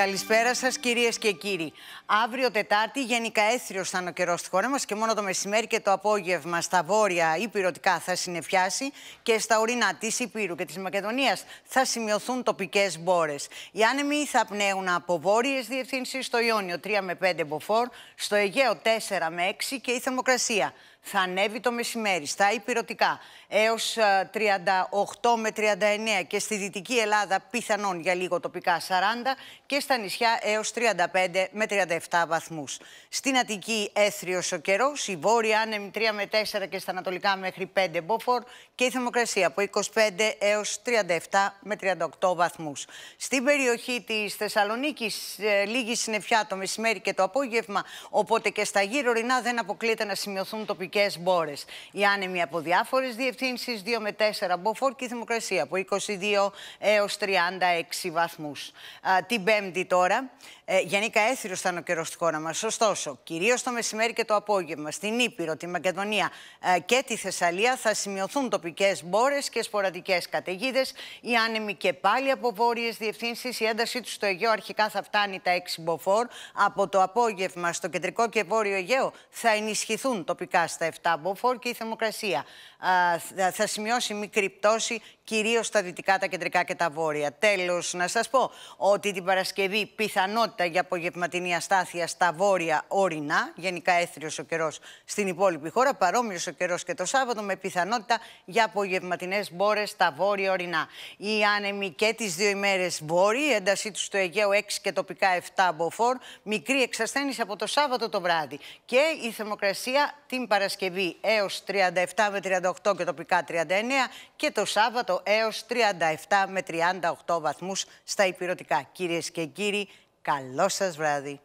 Καλησπέρα σας, κυρίες και κύριοι. Αύριο Τετάρτη, γενικά έθριο θα είναι ο καιρός στη χώρα μας και μόνο το μεσημέρι και το απόγευμα στα βόρεια ή θα συνεφιάσει και στα ορεινά της Υπήρου και της Μακεδονίας θα σημειωθούν τοπικές μπόρες. Οι άνεμοι θα πνέουν από βόρειες διευθύνσεις στο Ιόνιο 3 με 5 μποφόρ, στο Αιγαίο 4 με 6 και η θερμοκρασία θα ανέβει το μεσημέρι στα υπηρετικά έως 38 ε, με 39 και στη Δυτική Ελλάδα πιθανόν για λίγο τοπικά 40 και στα νησιά έως 35 με 37 βαθμούς. Στην Αττική έθριος ο καιρός, η βόρεια άνεμη 3 με 4 και στα ανατολικά μέχρι 5 μποφόρ και η θερμοκρασία από 25 έως 37 με 38 βαθμούς. Στην περιοχή της Θεσσαλονίκης ε, λίγη συννεφιά το μεσημέρι και το απόγευμα, οπότε και στα ρινά δεν αποκλείεται να σημειωθούν τοπικές μπόρες. Οι άνεμοι από διάφορες διευθύνσεις 2 με 4 μποφόρ και η θερμοκρασία από 22 έως 36 βαθμούς. Την Πέμπτη τώρα. Ε, γενικά έθριο ήταν ο καιρός στη χώρα μας. Ωστόσο, κυρίως το μεσημέρι και το απόγευμα, στην Ήπειρο, τη Μακεδονία ε, και τη Θεσσαλία θα σημειωθούν τοπικές μπόρες και σποραδικές καταιγίδες. Οι άνεμοι και πάλι από βόρειες διευθύνσεις. Η έντασή τους στο Αιγαίο αρχικά θα φτάνει τα 6 μποφόρ. Από το απόγευμα, στο κεντρικό και βόρειο Αιγαίο, θα ενισχυθούν τοπικά στα 7 μποφόρ και η θερμοκρασία ε, θα σημειώσει μικρή πτώση, κυρίως στα δυτικά, τα κεντρικά και τα βόρεια. Τέλος, να σας πω ότι την Παρασκευή. Παρασκευή πιθανότητα για απογευματινή αστάθεια στα βόρεια ορεινά. Γενικά έθριος ο καιρός στην υπόλοιπη χώρα. παρόμοιος ο καιρός και το Σάββατο με πιθανότητα για απογευματινές μπόρες στα βόρεια ορεινά. Οι άνεμοι και τις δύο ημέρες βόρειοι, έντασή τους στο Αιγαίο 6 και τοπικά 7 μποφόρ. Μικρή εξασθένηση από το Σάββατο το βράδυ. Και η θερμοκρασία την Παρασκευή έως 37 με 38 και τοπικά 39 και το Σάββατο έως 37 με 38 βαθμούς στα υπηρετικά. Κυρίες και και κύριοι, καλό σας βράδυ.